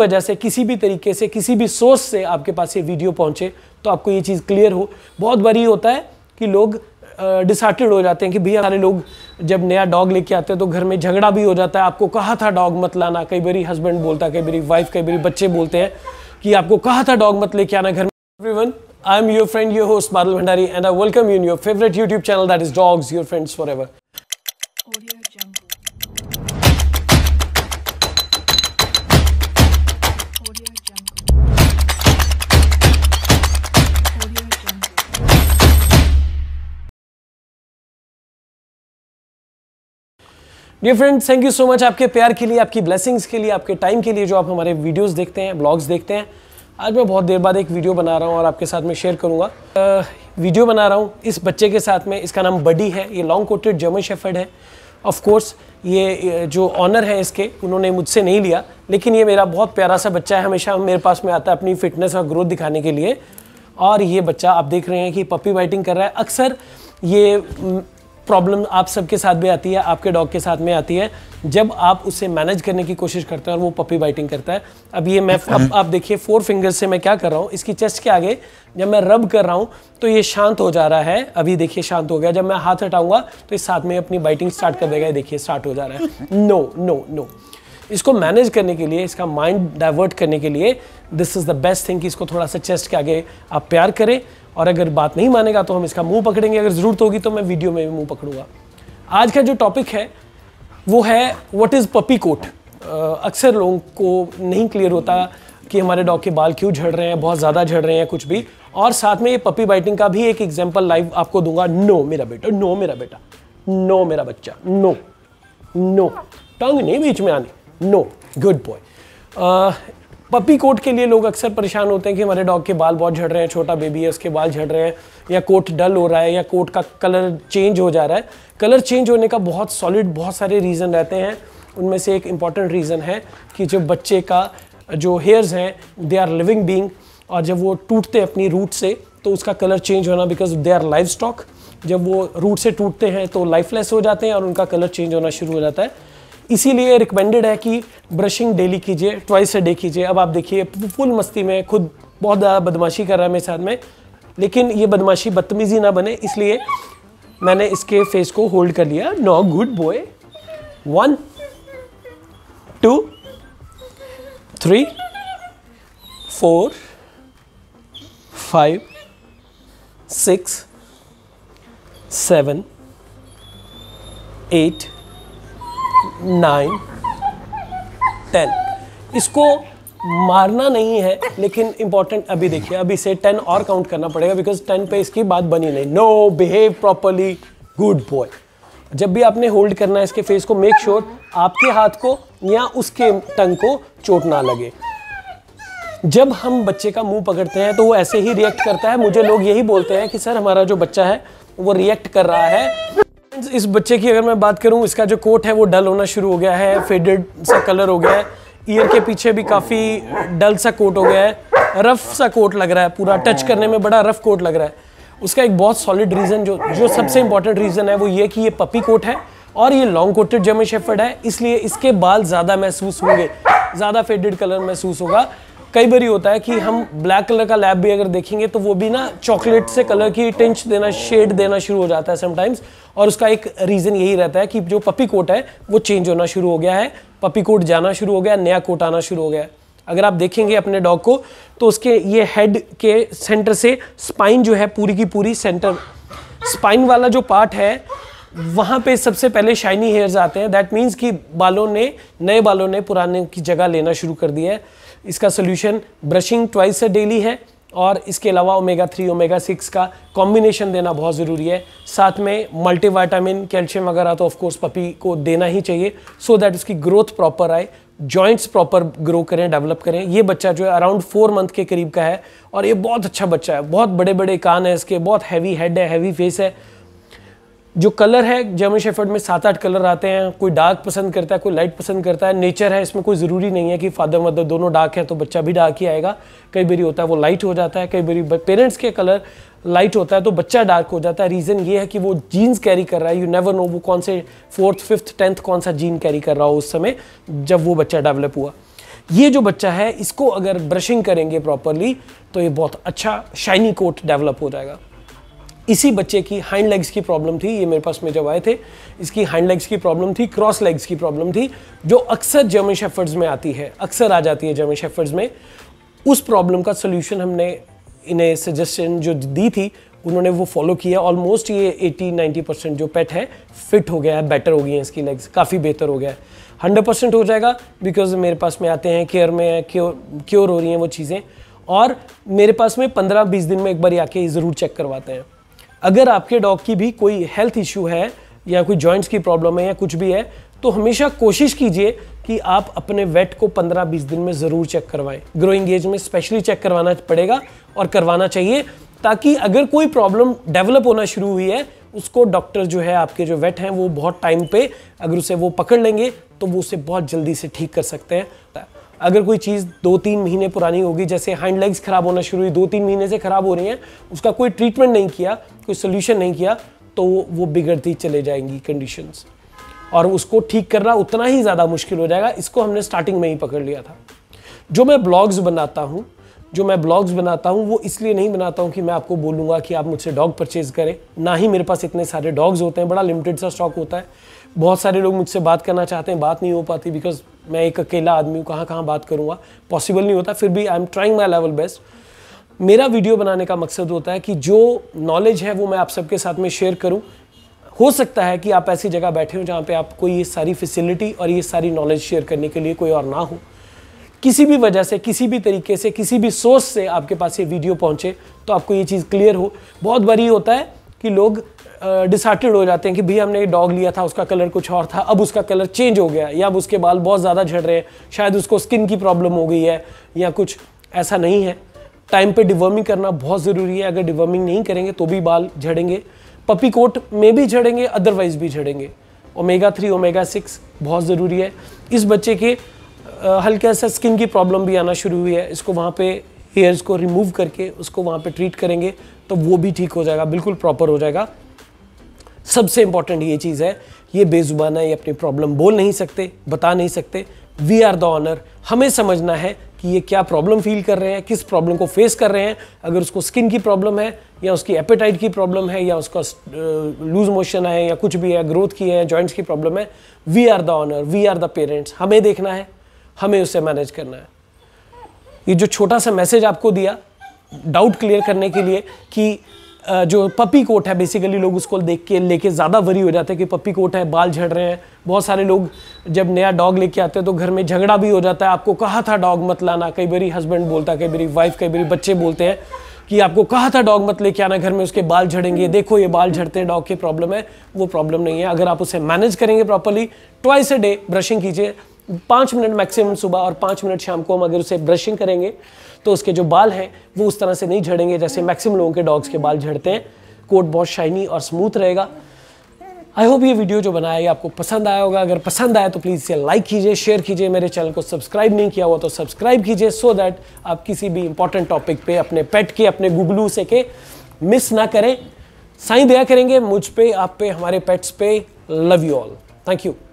वजह से किसी भी तरीके से किसी भी सोर्स से आपके पास ये वीडियो पहुंचे तो आपको ये चीज़ क्लियर हो बहुत बारी होता है कि लोग डिसहार्टेड हो जाते हैं कि भैया सारे लोग जब नया डॉग लेके आते हैं तो घर में झगड़ा भी हो जाता है आपको कहा था डॉग मत लाना कई बार हस्बैंड बोलता है कई बार वाइफ कई बार बच्चे बोलते हैं कि आपको कहा था डॉग मत लेके आना घर में everyone I am your friend your host Badal Bhandari and I welcome you in your favourite YouTube channel that is dogs your friends forever dear friends thank you so much आपके प्यार के लिए आपकी ब्लेसिंग्स के लिए आपके time के लिए जो आप हमारे वीडियोस देखते हैं ब्लॉग्स देखते हैं आज मैं बहुत देर बाद एक वीडियो बना रहा हूँ और आपके साथ में शेयर करूँगा वीडियो बना रहा हूँ इस बच्चे के साथ में इसका नाम बडी है ये लॉन्ग कोटेड जर्मन शेफर्ड है ऑफकोर्स ये जो ऑनर है इसके उन्होंने मुझसे नहीं लिया लेकिन ये मेरा बहुत प्यारा सा बच्चा है हमेशा मेरे पास में आता है अपनी फिटनेस और ग्रोथ दिखाने के लिए और ये बच्चा आप देख रहे हैं कि पपी बाइटिंग कर रहा है अक्सर ये प्रॉब्लम आप सबके साथ भी आती है आपके डॉग के साथ में आती है जब आप उसे मैनेज करने की कोशिश करते हैं और वो पपी बाइटिंग करता है अब ये मैं हम्म। अब आप देखिए फोर फिंगर से मैं क्या कर रहा हूँ इसकी चेस्ट के आगे जब मैं रब कर रहा हूँ तो ये शांत हो जा रहा है अभी देखिए शांत हो गया जब मैं हाथ हटाऊंगा तो इस साथ में अपनी बाइटिंग स्टार्ट कर देगा ये देखिए स्टार्ट हो जा रहा है नो नो नो इसको मैनेज करने के लिए इसका माइंड डाइवर्ट करने के लिए this is the best thing कि इसको थोड़ा सा चेस्ट के आगे आप प्यार करें और अगर बात नहीं मानेगा तो हम इसका मुंह पकड़ेंगे अगर ज़रूरत होगी तो मैं वीडियो में भी मुंह पकड़ूंगा आज का जो टॉपिक है वो है व्हाट इज़ पपी कोट अक्सर लोगों को नहीं क्लियर होता कि हमारे डॉग के बाल क्यों झड़ रहे हैं बहुत ज़्यादा झड़ रहे हैं कुछ भी और साथ में ये पपी बाइटिंग का भी एक एग्जाम्पल लाइव आपको दूंगा नो मेरा बेटा नो मेरा बेटा नो मेरा बच्चा नो नो टंग नहीं बीच में आने no good boy puppy coat के लिए लोग अक्सर परेशान होते हैं कि हमारे डॉग के बाल बहुत झड़ रहे हैं छोटा बेबी है उसके बाल झड़ रहे हैं या कोट डल हो रहा है या कोट का कलर चेंज हो जा रहा है कलर चेंज होने का बहुत सॉलिड बहुत सारे रीज़न रहते हैं उनमें से एक इम्पॉर्टेंट रीज़न है कि जब बच्चे का जो हेयर्स हैं दे आर लिविंग बींग और जब वो टूटते हैं अपनी रूट से तो उसका कलर चेंज होना because they are life stock जब वो रूट से टूटते हैं तो लाइफलेस हो जाते हैं और उनका कलर चेंज होना शुरू हो जाता है इसीलिए रिकमेंडेड है कि ब्रशिंग डेली कीजिए ट्वाइस अ डे कीजिए अब आप देखिए फुल मस्ती में खुद बहुत ज़्यादा बदमाशी कर रहा है मेरे साथ में लेकिन ये बदमाशी बदतमीज़ी ना बने इसलिए मैंने इसके फेस को होल्ड कर लिया no good boy one two three four five six seven eight nine ten इसको मारना नहीं है लेकिन इंपॉर्टेंट अभी देखिए अभी से टेन और काउंट करना पड़ेगा बिकॉज टेन पे इसकी बात बनी नहीं no behave properly good boy जब भी आपने होल्ड करना है इसके फेस को मेक श्योर sure आपके हाथ को या उसके टंग को चोट ना लगे जब हम बच्चे का मुंह पकड़ते हैं तो वो ऐसे ही रिएक्ट करता है मुझे लोग यही बोलते हैं कि सर हमारा जो बच्चा है वो रिएक्ट कर रहा है फ्रेंड्स इस बच्चे की अगर मैं बात करूं इसका जो कोट है वो डल होना शुरू हो गया है फेडेड सा कलर हो गया है ईयर के पीछे भी काफ़ी डल सा कोट हो गया है रफ सा कोट लग रहा है पूरा टच करने में बड़ा रफ कोट लग रहा है उसका एक बहुत सॉलिड रीज़न जो जो सबसे इंपॉर्टेंट रीज़न है वो ये कि ये पपी कोट है और ये लॉन्ग कोटेड जमे शेफर्ड है इसलिए इसके बाल ज़्यादा महसूस होंगे ज़्यादा फेडेड कलर महसूस होगा कई बार होता है कि हम ब्लैक कलर का लैब भी अगर देखेंगे तो वो भी ना चॉकलेट से कलर की टिंच देना शेड देना शुरू हो जाता है समटाइम्स और उसका एक रीज़न यही रहता है कि जो पपी कोट है वो चेंज होना शुरू हो गया है पपी कोट जाना शुरू हो गया नया कोट आना शुरू हो गया है अगर आप देखेंगे अपने डॉग को तो उसके ये हेड के सेंटर से स्पाइन जो है पूरी की पूरी सेंटर स्पाइन वाला जो पार्ट है वहाँ पे सबसे पहले शाइनी हेयर्स आते हैं दैट मीन्स कि बालों ने नए बालों ने पुराने की जगह लेना शुरू कर दिया है इसका सोल्यूशन ब्रशिंग ट्वाइस डेली है और इसके अलावा ओमेगा थ्री ओमेगा सिक्स का कॉम्बिनेशन देना बहुत ज़रूरी है साथ में मल्टीवाइटामिन कैल्शियम वगैरह तो ऑफकोर्स पपी को देना ही चाहिए सो दैट उसकी ग्रोथ प्रॉपर आए जॉइंट्स प्रॉपर ग्रो करें डेवलप करें ये बच्चा जो है अराउंड फोर मंथ के करीब का है और ये बहुत अच्छा बच्चा है बहुत बड़े बड़े कान है इसके बहुत हैवी हेड है हैवी फेस है जो कलर है जर्मन शेफर्ड में सात आठ कलर आते हैं कोई डार्क पसंद करता है कोई लाइट पसंद करता है नेचर है इसमें कोई ज़रूरी नहीं है कि फादर मदर दोनों डार्क है तो बच्चा भी डार्क ही आएगा कई बार होता है वो लाइट हो जाता है कई बार पेरेंट्स के कलर लाइट होता है तो बच्चा डार्क हो जाता है रीज़न ये है कि वो जीन्स कैरी कर रहा है यू नेवर नो वो कौन से फोर्थ फिफ्थ टेंथ कौन सा जीन कैरी कर रहा हो उस समय जब वो बच्चा डेवलप हुआ ये जो बच्चा है इसको अगर ब्रशिंग करेंगे प्रॉपरली तो ये बहुत अच्छा शाइनी कोट डेवलप हो जाएगा इसी बच्चे की हाइंड लेग्स की प्रॉब्लम थी ये मेरे पास में जब आए थे इसकी हाइंड लेग्स की प्रॉब्लम थी क्रॉस लेग्स की प्रॉब्लम थी जो अक्सर जर्मन शेफर्ड्स में आती है अक्सर आ जाती है जर्मन शेफर्ड्स में उस प्रॉब्लम का सोल्यूशन हमने इन्हें सजेशन जो दी थी उन्होंने वो फॉलो किया ऑलमोस्ट ये 80-90 परसेंट जो पेट है फिट हो गया है बेटर हो गई है इसकी लेग्स काफ़ी बेहतर हो गया है हंड्रेड परसेंट हो जाएगा बिकॉज मेरे पास में आते हैं केयर में क्योर क्योर हो रही हैं वो चीज़ें और मेरे पास में पंद्रह बीस दिन में एक बार आके ज़रूर चेक करवाते हैं अगर आपके डॉग की भी कोई हेल्थ इश्यू है या कोई जॉइंट्स की प्रॉब्लम है या कुछ भी है तो हमेशा कोशिश कीजिए कि आप अपने वेट को 15-20 दिन में ज़रूर चेक करवाएं ग्रोइंग एज में स्पेशली चेक करवाना पड़ेगा और करवाना चाहिए ताकि अगर कोई प्रॉब्लम डेवलप होना शुरू हुई है उसको डॉक्टर जो है आपके जो वेट हैं वो बहुत टाइम पे अगर उसे वो पकड़ लेंगे तो वो उसे बहुत जल्दी से ठीक कर सकते हैं अगर कोई चीज़ दो तीन महीने पुरानी होगी जैसे हैंड लेग्स ख़राब होना शुरू हुई दो तीन महीने से ख़राब हो रही हैं उसका कोई ट्रीटमेंट नहीं किया कोई सोल्यूशन नहीं किया तो वो बिगड़ती चले जाएंगी कंडीशंस और उसको ठीक करना उतना ही ज़्यादा मुश्किल हो जाएगा इसको हमने स्टार्टिंग में ही पकड़ लिया था जो मैं ब्लॉग्स बनाता हूँ जो मैं ब्लॉग्स बनाता हूँ वो इसलिए नहीं बनाता हूँ कि मैं आपको बोलूँगा कि आप मुझसे डॉग परचेज़ करें ना ही मेरे पास इतने सारे डॉग्स होते हैं बड़ा लिमिटेड सा स्टॉक होता है बहुत सारे लोग मुझसे बात करना चाहते हैं बात नहीं हो पाती बिकॉज मैं एक अकेला आदमी हूँ कहाँ कहाँ बात करूँगा पॉसिबल नहीं होता फिर भी I am trying my level best मेरा वीडियो बनाने का मकसद होता है कि जो नॉलेज है वो मैं आप सबके साथ में शेयर करूँ हो सकता है कि आप ऐसी जगह बैठे हो जहाँ पे आपको ये सारी फैसिलिटी और ये सारी नॉलेज शेयर करने के लिए कोई और ना हो किसी भी वजह से किसी भी तरीके से किसी भी सोर्स से आपके पास ये वीडियो पहुंचे तो आपको ये चीज़ क्लियर हो बहुत बार ये होता है कि लोग डिसार्टेड हो जाते हैं कि भैया हमने ये डॉग लिया था उसका कलर कुछ और था अब उसका कलर चेंज हो गया या अब उसके बाल बहुत ज़्यादा झड़ रहे हैं शायद उसको स्किन की प्रॉब्लम हो गई है या कुछ ऐसा नहीं है टाइम पे डिवर्मिंग करना बहुत ज़रूरी है अगर डिवर्मिंग नहीं करेंगे तो भी बाल झड़ेंगे पपी कोट में भी झड़ेंगे अदरवाइज भी झड़ेंगे ओमेगा थ्री ओमेगा सिक्स बहुत ज़रूरी है इस बच्चे के हल्के सा स्किन की प्रॉब्लम भी आना शुरू हुई है इसको वहाँ पे हेयर्स को रिमूव करके उसको वहाँ पे ट्रीट करेंगे तो वो भी ठीक हो जाएगा बिल्कुल प्रॉपर हो जाएगा सबसे इम्पॉर्टेंट ये चीज़ है ये बेज़ुबान है ये अपनी प्रॉब्लम बोल नहीं सकते बता नहीं सकते वी आर द ऑनर हमें समझना है कि ये क्या प्रॉब्लम फील कर रहे हैं किस प्रॉब्लम को फेस कर रहे हैं अगर उसको स्किन की प्रॉब्लम है या उसकी एपेटाइट की प्रॉब्लम है या उसका लूज मोशन है या कुछ भी है ग्रोथ की है जॉइंट्स की प्रॉब्लम है we are the owner we are the parents हमें देखना है हमें उसे मैनेज करना है ये जो छोटा सा मैसेज आपको दिया डाउट क्लियर करने के लिए कि जो पपी कोट है बेसिकली लोग उसको देख के लेके ज़्यादा वरी हो जाते हैं कि पपी कोट है बाल झड़ रहे हैं बहुत सारे लोग जब नया डॉग लेके आते हैं तो घर में झगड़ा भी हो जाता है आपको कहा था डॉग मत लाना कई बार हस्बैंड बोलता है कई बार वाइफ कई बार बच्चे बोलते हैं कि आपको कहा था डॉग मत लेके आना घर में उसके बाल झड़ेंगे देखो ये बाल झड़ते हैं डॉग की प्रॉब्लम है वो प्रॉब्लम नहीं है अगर आप उसे मैनेज करेंगे properly twice a day brushing कीजिए पाँच मिनट मैक्सिमम सुबह और पाँच मिनट शाम को हम अगर उसे ब्रशिंग करेंगे तो उसके जो बाल हैं वो उस तरह से नहीं झड़ेंगे जैसे मैक्सिमम लोगों के डॉग्स के बाल झड़ते हैं कोट बहुत शाइनी और स्मूथ रहेगा आई होप ये वीडियो जो बनाया है आपको पसंद आया होगा अगर पसंद आया तो प्लीज़ इसे लाइक कीजिए शेयर कीजिए मेरे चैनल को सब्सक्राइब नहीं किया हुआ तो सब्सक्राइब कीजिए सो दैट आप किसी भी इंपॉर्टेंट टॉपिक पे अपने पेट के अपने गुगलू से के मिस ना करें साई दया करेंगे मुझ पे आप पे हमारे पेट्स पे love you all thank you